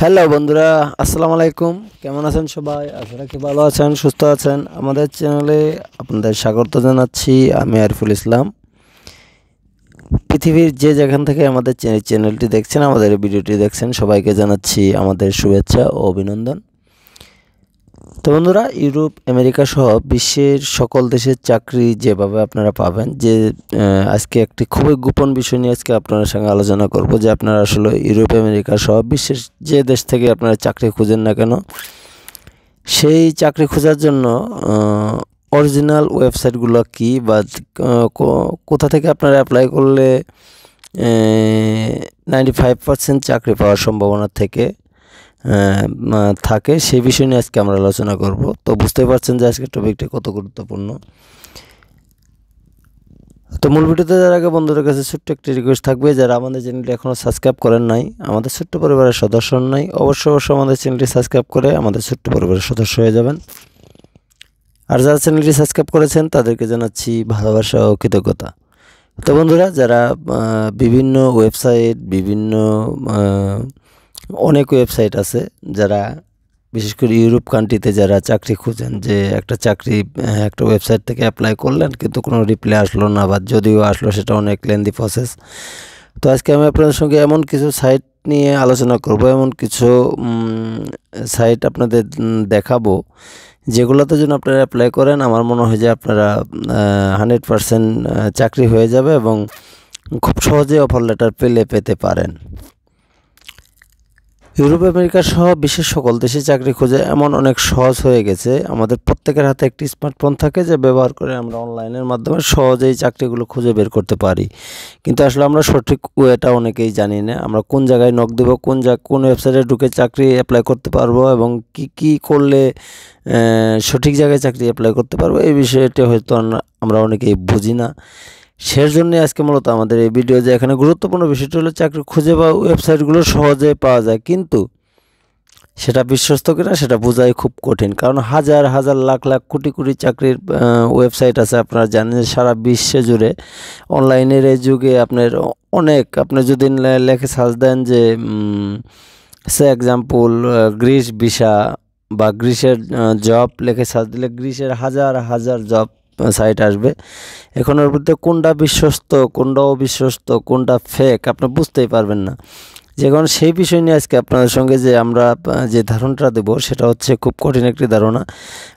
hello বন্ধুরা আসসালামু আলাইকুম কেমন আছেন সবাই আশা রাখি ভালো আছেন সুস্থ আছেন আমাদের চ্যানেলে আপনাদের স্বাগত জানাচ্ছি আমি আরিফুল ইসলাম পৃথিবীর যে যেখান থেকে আমাদের চ্যানেলটি দেখছেন আমাদের ভিডিওটি দেখছেন সবাইকে জানাচ্ছি আমাদের শুভেচ্ছা ও অভিনন্দন তো বন্ধুরা ইউরোপ আমেরিকা সহ বিশ্বের সকল দেশের চাকরি যেভাবে আপনারা পাবেন যে আজকে একটি খুবই গোপন বিষয় নিয়ে আজকে আপনার সঙ্গে আলোচনা করব যে আপনারা আসলে ইউরোপ আমেরিকা সহ বিশ্বের যে দেশ থেকে আপনারা চাকরি খুঁজেন না কেন সেই চাকরি খোঁজার জন্য অরিজিনাল ওয়েবসাইটগুলো কি বা কোথা থেকে আপনারা অ্যাপ্লাই করলে নাইনটি ফাইভ পার্সেন্ট চাকরি পাওয়ার সম্ভাবনা থেকে থাকে সেই বিষয় নিয়ে আজকে আমরা আলোচনা করব তো বুঝতে পারছেন যে আজকের টপিকটা কত গুরুত্বপূর্ণ তো মূল ভিডিওতে যার আগে বন্ধুদের কাছে ছোট্ট একটি রিকোয়েস্ট থাকবে যারা আমাদের চ্যানেলটি এখনও সাবস্ক্রাইব করেন নাই আমাদের ছোট্ট পরিবারের সদস্য নাই অবশ্যই অবশ্যই আমাদের চ্যানেলটি সাবস্ক্রাইব করে আমাদের ছোট্ট পরিবারের সদস্য হয়ে যাবেন আর যারা চ্যানেলটি সাবস্ক্রাইব করেছেন তাদেরকে জানাচ্ছি ভালোবাসা ও কৃতজ্ঞতা তো বন্ধুরা যারা বিভিন্ন ওয়েবসাইট বিভিন্ন অনেক ওয়েবসাইট আছে যারা বিশেষ করে ইউরোপ কান্ট্রিতে যারা চাকরি খুঁজেন যে একটা চাকরি হ্যাঁ, একটা ওয়েবসাইট থেকে অ্যাপ্লাই করলেন কিন্তু কোনো রিপ্লাই আসলো না বা যদিও আসলো সেটা অনেক লেন্দি প্রসেস তো আজকে আমি আপনাদের সঙ্গে এমন কিছু সাইট নিয়ে আলোচনা করব এমন কিছু সাইট আপনাদের দেখাবো যেগুলোতে যেন আপনারা অ্যাপ্লাই করেন আমার মনে হয় যে আপনারা হান্ড্রেড পারসেন্ট চাকরি হয়ে যাবে এবং খুব সহজে অফার লেটার পেলে পেতে পারেন ইউরোপ আমেরিকা সহ বিশ্বের সকল দেশে চাকরি খুঁজে এমন অনেক সহজ হয়ে গেছে আমাদের প্রত্যেকের হাতে একটি স্মার্টফোন থাকে যে ব্যবহার করে আমরা অনলাইনের মাধ্যমে সহজেই চাকরিগুলো খুঁজে বের করতে পারি কিন্তু আসলে আমরা সঠিক ওয়েটা অনেকেই জানি না আমরা কোন জায়গায় নক দেবো কোন জা কোন ওয়েবসাইটে ঢুকে চাকরি অ্যাপ্লাই করতে পারবো এবং কি কি করলে সঠিক জায়গায় চাকরি অ্যাপ্লাই করতে পারবো এই বিষয়টি হয়তো আমরা অনেকেই বুঝি না সের জন্য আজকে মূলত আমাদের এই ভিডিও যে এখানে গুরুত্বপূর্ণ বিষয়টি হলো চাকরি খুঁজে পাওয়া ওয়েবসাইটগুলো সহজে পাওয়া যায় কিন্তু সেটা বিশ্বস্ত কিনা সেটা বোঝাই খুব কঠিন কারণ হাজার হাজার লাখ লাখ কোটি কোটি চাকরির ওয়েবসাইট আছে আপনারা জানেন সারা বিশ্বে জুড়ে অনলাইনের এই যুগে আপনার অনেক আপনি যদি লেখে সাজ দেন যে সে এক্সাম্পল গ্রিস ভিসা বা গ্রিসের জব লেখে সাজ দিলে গ্রিসের হাজার হাজার জব সাইট আসবে এখন ওর মধ্যে কোনটা বিশ্বস্ত কোনটা অবিশ্বস্ত কোনটা ফেক আপনি বুঝতেই পারবেন না যে কারণ সেই বিষয় নিয়ে আজকে আপনাদের সঙ্গে যে আমরা যে ধারণাটা দেব সেটা হচ্ছে খুব কঠিন একটি ধারণা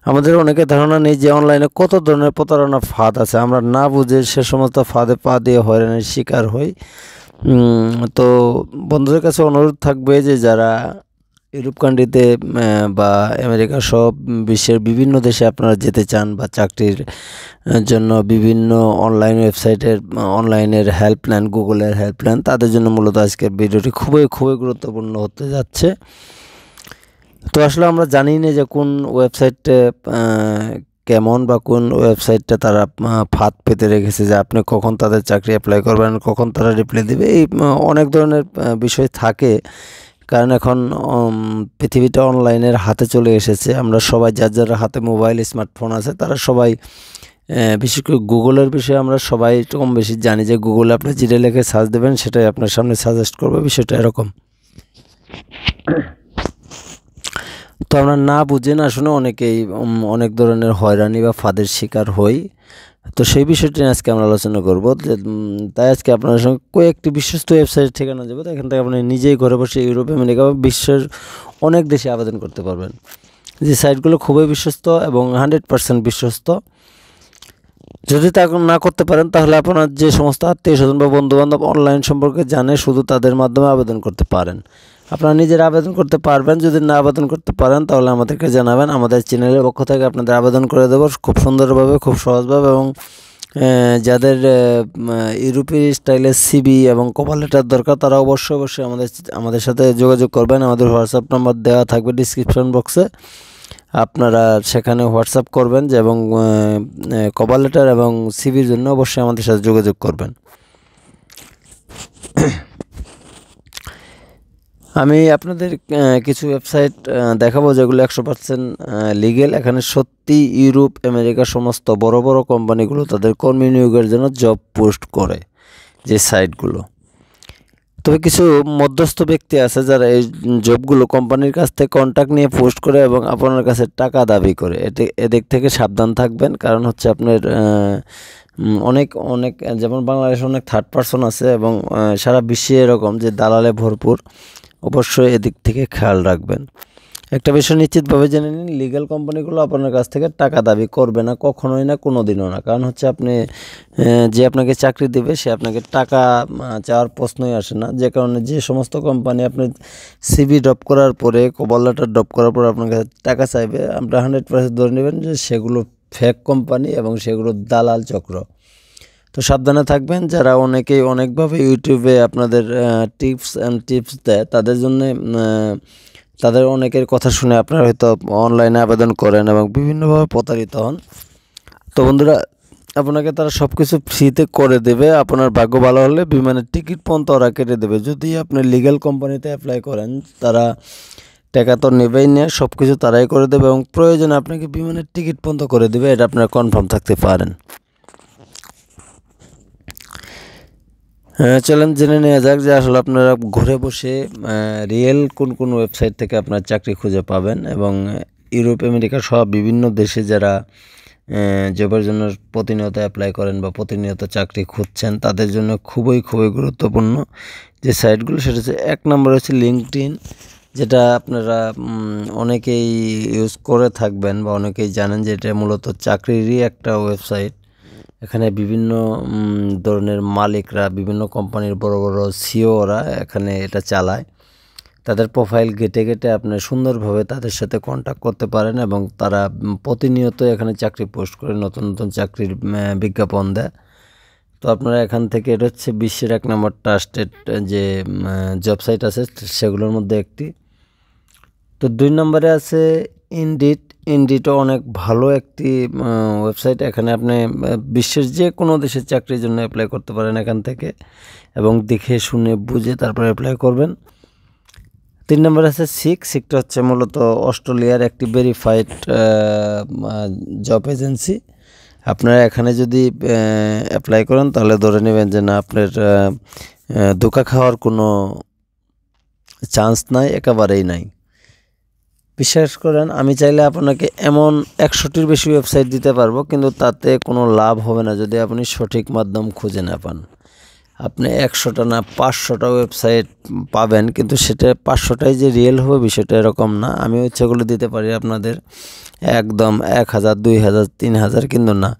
আমাদের অনেকে ধারণা নেই যে অনলাইনে কত ধরনের প্রতারণা ফাঁদ আছে আমরা না বুঝে সে সমস্ত ফাঁদে পা দিয়ে হয়রানির শিকার হই তো বন্ধুদের কাছে অনুরোধ থাকবে যে যারা ইউরোপ কান্ট্রিতে বা আমেরিকা সব বিশ্বের বিভিন্ন দেশে আপনারা যেতে চান বা চাকরির জন্য বিভিন্ন অনলাইন ওয়েবসাইটের অনলাইনের হেল্পলাইন গুগলের হেল্পলাইন তাদের জন্য মূলত আজকের ভিডিওটি খুবই খুবই গুরুত্বপূর্ণ হতে যাচ্ছে তো আসলে আমরা জানি না যে কোন ওয়েবসাইটে কেমন বা কোন ওয়েবসাইটটা তারা ফাঁদ পেতে রেখেছে যে আপনি কখন তাদের চাকরি অ্যাপ্লাই করবেন কখন তারা রিপ্লাই দেবে এই অনেক ধরনের বিষয় থাকে কারণ এখন পৃথিবীটা অনলাইনের হাতে চলে এসেছে আমরা সবাই যার যার হাতে মোবাইল স্মার্টফোন আছে তারা সবাই বিশেষ করে গুগলের বিষয়ে আমরা সবাই কম বেশি জানি যে গুগলে আপনি জিরে লেখে সার্চ দেবেন সেটাই আপনার সামনে সাজেস্ট করবে বিষয়টা এরকম তো আমরা না বুঝে না শুনে অনেকেই অনেক ধরনের হয়রানি বা ফাঁদের শিকার হই তো সেই বিষয়টি নিয়ে আজকে আমরা আলোচনা করব তাই আজকে আপনার সঙ্গে কয়েকটি বিশ্বস্ত ওয়েবসাইট ঠিকানা যাবো এখান থেকে আপনি নিজেই ঘরে বসে ইউরোপ আমেরিকা বিশ্বের অনেক দেশে আবেদন করতে পারবেন যে সাইটগুলো খুবই বিশ্বস্ত এবং হান্ড্রেড পারসেন্ট বিশ্বস্ত যদি তা না করতে পারেন তাহলে আপনার যে সমস্ত আত্মীয় স্বজন বা বন্ধুবান্ধব অনলাইন সম্পর্কে জানে শুধু তাদের মাধ্যমে আবেদন করতে পারেন আপনারা নিজের আবেদন করতে পারবেন যদি না আবেদন করতে পারেন তাহলে আমাদেরকে জানাবেন আমাদের চ্যানেলের পক্ষ থেকে আপনাদের আবেদন করে দেবো খুব সুন্দরভাবে খুব সহজভাবে এবং যাদের ইউরোপীয় স্টাইলের সিবি এবং কপাল লেটার দরকার তারা অবশ্যই অবশ্যই আমাদের আমাদের সাথে যোগাযোগ করবেন আমাদের হোয়াটসঅ্যাপ নাম্বার দেওয়া থাকবে ডিসক্রিপশন বক্সে আপনারা সেখানে হোয়াটসঅ্যাপ করবেন যে এবং কপাল লেটার এবং সিবির জন্য অবশ্যই আমাদের সাথে যোগাযোগ করবেন আমি আপনাদের কিছু ওয়েবসাইট দেখাবো যেগুলো একশো পার্সেন্ট লিগেল এখানে সত্যি ইউরোপ আমেরিকা সমস্ত বড় বড় কোম্পানিগুলো তাদের কর্মী নিয়োগের জন্য জব পোস্ট করে যে সাইটগুলো তবে কিছু মধ্যস্থ ব্যক্তি আছে যারা এই জবগুলো কোম্পানির কাছ থেকে কন্ট্যাক্ট নিয়ে পোস্ট করে এবং আপনার কাছে টাকা দাবি করে এটি এদিক থেকে সাবধান থাকবেন কারণ হচ্ছে আপনার অনেক অনেক যেমন বাংলাদেশে অনেক থার্ড পার্সন আছে এবং সারা বিশ্বে এরকম যে দালালে ভরপুর অবশ্যই এদিক থেকে খেয়াল রাখবেন একটা বিষয় নিশ্চিতভাবে জেনে নিন লিগ্যাল কোম্পানিগুলো আপনার কাছ থেকে টাকা দাবি করবে না কখনোই না কোনো দিনও না কারণ হচ্ছে আপনি যে আপনাকে চাকরি দেবে সে আপনাকে টাকা চাওয়ার প্রশ্নই আসে না যে কারণে যে সমস্ত কোম্পানি আপনি সিবি ড্রপ করার পরে কবল লেটার ড্রপ করার পরে আপনার কাছে টাকা চাইবে আপনার হান্ড্রেড পার্সেন্ট ধরে নেবেন যে সেগুলো ফেক কোম্পানি এবং সেগুলো দালাল চক্র তো সাবধানে থাকবেন যারা অনেকেই অনেকভাবে ইউটিউবে আপনাদের টিপস অ্যান্ড টিপস দেয় তাদের জন্য তাদের অনেকের কথা শুনে আপনারা হয়তো অনলাইনে আবেদন করেন এবং বিভিন্নভাবে প্রতারিত হন তো বন্ধুরা আপনাকে তারা সব কিছু ফ্রিতে করে দেবে আপনার ভাগ্য ভালো হলে বিমানের টিকিট পর্যন্ত ওরা কেটে দেবে যদি আপনি লিগাল কোম্পানিতে অ্যাপ্লাই করেন তারা টাকা তো নেবেই না সব কিছু তারাই করে দেবে এবং প্রয়োজনে আপনাকে বিমানের টিকিট পর্যন্ত করে দেবে এটা আপনারা কনফার্ম থাকতে পারেন হ্যাঁ, চলেন জেনে নেওয়া যাক যে আসলে আপনারা ঘরে বসে রিয়েল কোন কোন ওয়েবসাইট থেকে আপনার চাকরি খুঁজে পাবেন এবং ইউরোপ আমেরিকা সহ বিভিন্ন দেশে যারা জবের জন্য প্রতিনিয়ত অ্যাপ্লাই করেন বা প্রতিনিয়ত চাকরি খুঁজছেন তাদের জন্য খুবই খুবই গুরুত্বপূর্ণ যে সাইটগুলো সেটা হচ্ছে এক নম্বর হচ্ছে লিঙ্কড যেটা আপনারা অনেকেই ইউজ করে থাকবেন বা অনেকেই জানেন যে এটা মূলত চাকরিরই একটা ওয়েবসাইট এখানে বিভিন্ন ধরনের মালিকরা বিভিন্ন কোম্পানির বড় বড় সিওরা e এখানে এটা চালায় তাদের প্রোফাইল গেটে গেটে আপনি সুন্দরভাবে তাদের সাথে কন্ট্যাক্ট করতে পারেন এবং তারা প্রতিনিয়ত এখানে চাকরি পোস্ট করে নতুন নতুন চাকরির বিজ্ঞাপন দেয় তো আপনারা এখান থেকে এটা হচ্ছে বিশ্বের এক নম্বর ট্রাস্টেড যে জব সাইট আছে সেগুলোর মধ্যে একটি তো দুই নম্বরে আছে ইন্ডিট ইন্ডিটও অনেক ভালো একটি ওয়েবসাইট এখানে আপনি বিশ্বের যে কোনো দেশের চাকরির জন্য অ্যাপ্লাই করতে পারেন এখান থেকে এবং দেখে শুনে বুঝে তারপরে অ্যাপ্লাই করবেন তিন নম্বর আছে সিক সিকটা হচ্ছে মূলত অস্ট্রেলিয়ার একটি ভেরিফাইড জব এজেন্সি আপনারা এখানে যদি অ্যাপ্লাই করেন তাহলে ধরে নেবেন যে না আপনার ধোকা খাওয়ার কোনো চান্স নাই একেবারেই নাই বিশ্বাস করেন আমি চাইলে আপনাকে এমন একশোটির বেশি ওয়েবসাইট দিতে পারবো কিন্তু তাতে কোনো লাভ হবে না যদি আপনি সঠিক মাধ্যম খুঁজে না পান আপনি একশোটা না পাঁচশোটা ওয়েবসাইট পাবেন কিন্তু সেটা পাঁচশোটাই যে রিয়েল হবে বিষয়টা এরকম না আমি ইচ্ছেগুলো দিতে পারি আপনাদের একদম এক হাজার দুই হাজার তিন হাজার কিন্তু না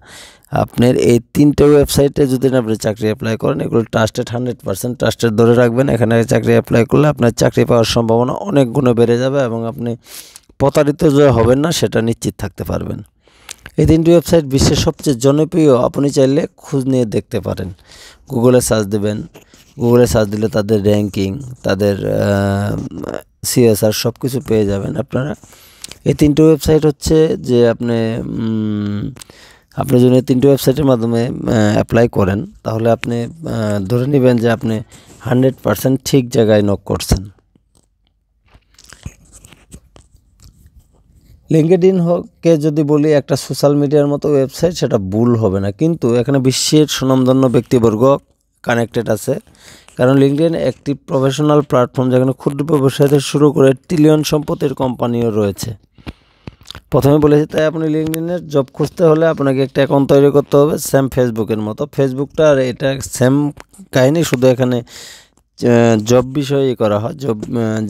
আপনার এই তিনটে ওয়েবসাইটে যদি আপনি চাকরি অ্যাপ্লাই করেন এগুলো ট্রাস্টেড হান্ড্রেড পার্সেন্ট ট্রাস্টেড ধরে রাখবেন এখানে চাকরি অ্যাপ্লাই করলে আপনার চাকরি পাওয়ার সম্ভাবনা অনেক গুণে বেড়ে যাবে এবং আপনি প্রতারিত যে হবেন না সেটা নিশ্চিত থাকতে পারবেন এই তিনটি ওয়েবসাইট বিশ্বের সবচেয়ে জনপ্রিয় আপনি চাইলে খোঁজ নিয়ে দেখতে পারেন গুগলে সার্চ দেবেন গুগলে সার্চ দিলে তাদের র্যাঙ্কিং তাদের সিএসআর সব কিছু পেয়ে যাবেন আপনারা এই তিনটি ওয়েবসাইট হচ্ছে যে আপনি আপনি যদি তিনটি ওয়েবসাইটের মাধ্যমে অ্যাপ্লাই করেন তাহলে আপনি ধরে নেবেন যে আপনি হান্ড্রেড পারসেন্ট ঠিক জায়গায় নক করছেন লিঙ্কেডিন কে যদি বলি একটা সোশ্যাল মিডিয়ার মতো ওয়েবসাইট সেটা ভুল হবে না কিন্তু এখানে বিশ্বের সুনামধন্য ব্যক্তিবর্গ কানেক্টেড আছে কারণ লিঙ্কডিন একটি প্রফেশনাল প্ল্যাটফর্ম যেখানে ক্ষুদ্র ব্যবসায়ীদের শুরু করে ট্রিলিয়ন সম্পত্তির কোম্পানিও রয়েছে প্রথমে বলেছি তাই আপনি লিঙ্কডিনের জব খুঁজতে হলে আপনাকে একটা অ্যাকাউন্ট তৈরি করতে হবে সেম ফেসবুকের মতো ফেসবুকটা আর এটা সেম কাহিনি শুধু এখানে জব বিষয়ে করা হয় জব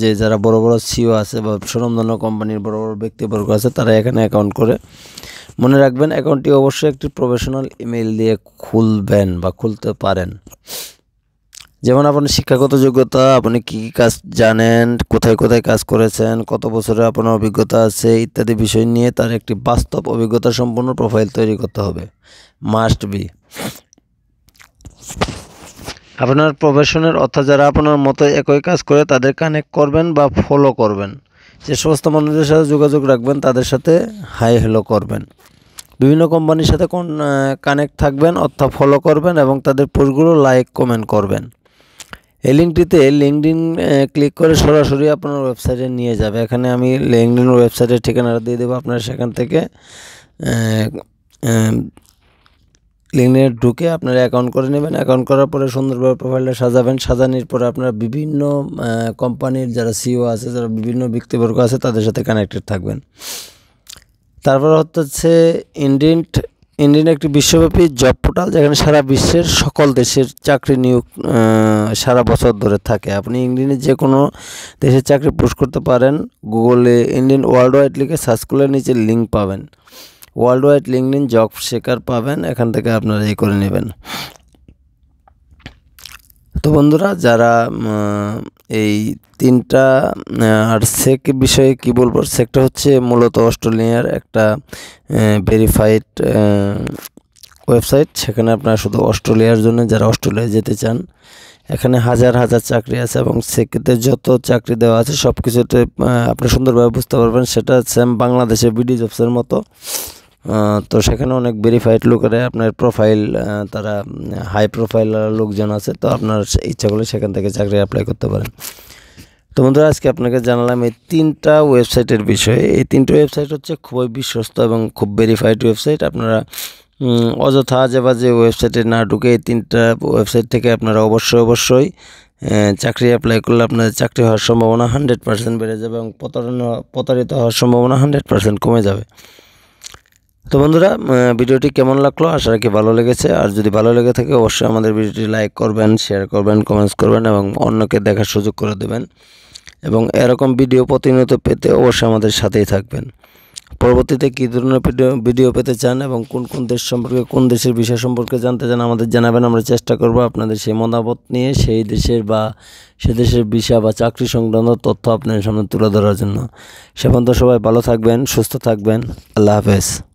যে যারা বড় বড় সিও আছে বা সুনামধন্য কোম্পানির বড় বড় ব্যক্তিবর্গ আছে তারা এখানে অ্যাকাউন্ট করে মনে রাখবেন অ্যাকাউন্টটি অবশ্যই একটি প্রফেশনাল ইমেল দিয়ে খুলবেন বা খুলতে পারেন যেমন আপনার শিক্ষাগত যোগ্যতা আপনি কী কী কাজ জানেন কোথায় কোথায় কাজ করেছেন কত বছরের আপনার অভিজ্ঞতা আছে ইত্যাদি বিষয় নিয়ে তার একটি বাস্তব অভিজ্ঞতা সম্পন্ন প্রোফাইল তৈরি করতে হবে মাস্ট বি আপনার প্রফেশনের অর্থাৎ যারা আপনার মতো একই কাজ করে তাদের কানেক্ট করবেন বা ফলো করবেন যে সমস্ত মানুষদের সাথে যোগাযোগ রাখবেন তাদের সাথে হাই হ্যালো করবেন বিভিন্ন কোম্পানির সাথে কোন কানেক্ট থাকবেন অর্থাৎ ফলো করবেন এবং তাদের পোস্টগুলো লাইক কমেন্ট করবেন এই লিঙ্কটিতে লিঙ্কডিন ক্লিক করে সরাসরি আপনার ওয়েবসাইটে নিয়ে যাবে এখানে আমি লিঙ্কডিন ওয়েবসাইটের ঠিকানাটা দিয়ে দেবো আপনারা সেখান থেকে লিঙ্কডিনে ঢুকে আপনারা অ্যাকাউন্ট করে নেবেন অ্যাকাউন্ট করার পরে সুন্দরভাবে প্রোফাইলটা সাজাবেন সাজানোর পরে আপনারা বিভিন্ন কোম্পানির যারা সিও আছে যারা বিভিন্ন ব্যক্তিবর্গ আছে তাদের সাথে কানেক্টেড থাকবেন তারপর হচ্ছে ইন্ডিয়ান ইন্ডিয়ান একটি বিশ্বব্যাপী জব পোর্টাল যেখানে সারা বিশ্বের সকল দেশের চাকরি নিয়োগ সারা বছর ধরে থাকে আপনি ইংল্যান্ডের যে কোনো দেশের চাকরি পোস্ট করতে পারেন গুগলে ইন্ডিয়ান ওয়ার্ল্ড ওয়াইড লিখে সার্চ করলে নিচে লিঙ্ক পাবেন ওয়ার্ল্ড ওয়াইড লিঙ্কডিন জব শেখার পাবেন এখান থেকে আপনারা এই করে নেবেন তো বন্ধুরা যারা এই তিনটা আর সেক বিষয়ে কি বলবো সেকটা হচ্ছে মূলত অস্ট্রেলিয়ার একটা ভেরিফাইড ওয়েবসাইট সেখানে আপনারা শুধু অস্ট্রেলিয়ার জন্য যারা অস্ট্রেলিয়ায় যেতে চান এখানে হাজার হাজার চাকরি আছে এবং সেক্ষেত্রে যত চাকরি দেওয়া আছে সব কিছুতে আপনি সুন্দরভাবে বুঝতে পারবেন সেটা সেম বাংলাদেশে বিডি জবসের মতো তো সেখানে অনেক ভেরিফাইড লোকেরা আপনার প্রোফাইল তারা হাই প্রোফাইল লোকজন আছে তো আপনার ইচ্ছা করলে সেখান থেকে চাকরি অ্যাপ্লাই করতে পারেন তো বন্ধুরা আজকে আপনাকে জানালাম এই তিনটা ওয়েবসাইটের বিষয়ে এই তিনটা ওয়েবসাইট হচ্ছে খুবই বিশ্বস্ত এবং খুব ভেরিফাইড ওয়েবসাইট আপনারা অযথা আজে বাজে ওয়েবসাইটে না ঢুকে এই তিনটা ওয়েবসাইট থেকে আপনারা অবশ্যই অবশ্যই চাকরি অ্যাপ্লাই করলে আপনাদের চাকরি হওয়ার সম্ভাবনা হান্ড্রেড পার্সেন্ট বেড়ে যাবে এবং প্রতারণা প্রতারিত হওয়ার সম্ভাবনা হান্ড্রেড পার্সেন্ট কমে যাবে তো বন্ধুরা ভিডিওটি কেমন লাগলো আশা রাখি ভালো লেগেছে আর যদি ভালো লেগে থাকে অবশ্যই আমাদের ভিডিওটি লাইক করবেন শেয়ার করবেন কমেন্টস করবেন এবং অন্যকে দেখার সুযোগ করে দেবেন এবং এরকম ভিডিও প্রতিনিয়ত পেতে অবশ্যই আমাদের সাথেই থাকবেন পরবর্তীতে কী ধরনের ভিডিও পেতে চান এবং কোন কোন দেশ সম্পর্কে কোন দেশের বিষয় সম্পর্কে জানতে চান আমাদের জানাবেন আমরা চেষ্টা করব আপনাদের সেই মতামত নিয়ে সেই দেশের বা সে দেশের বিষয় বা চাকরি সংক্রান্ত তথ্য আপনাদের সামনে তুলে ধরার জন্য সে পর্যন্ত সবাই ভালো থাকবেন সুস্থ থাকবেন আল্লাহ হাফেজ